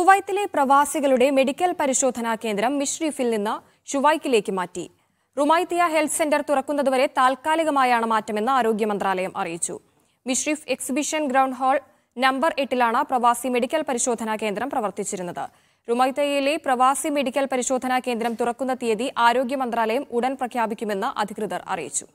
കുവൈത്തിലെ പ്രവാസികളുടെ മെഡിക്കൽ പരിശോധനാ കേന്ദ്രം മിഷ്രീഫിൽ നിന്ന് ഷുവൈക്കിലേക്ക് മാറ്റി റുമായ്ത്തിയ ഹെൽത്ത് സെന്റർ തുറക്കുന്നതുവരെ താൽക്കാലികമായാണ് മാറ്റമെന്ന് ആരോഗ്യ മന്ത്രാലയം അറിയിച്ചു Mishref exhibition ground hall number എട്ടിലാണ് പ്രവാസി മെഡിക്കൽ പരിശോധനാ കേന്ദ്രം പ്രവർത്തിച്ചിരുന്നത് റുമൈത്തയിലെ പ്രവാസി മെഡിക്കൽ പരിശോധനാ കേന്ദ്രം തുറക്കുന്ന തീയതി ആരോഗ്യ മന്ത്രാലയം ഉടൻ പ്രഖ്യാപിക്കുമെന്ന് അധികൃതർ അറിയിച്ചു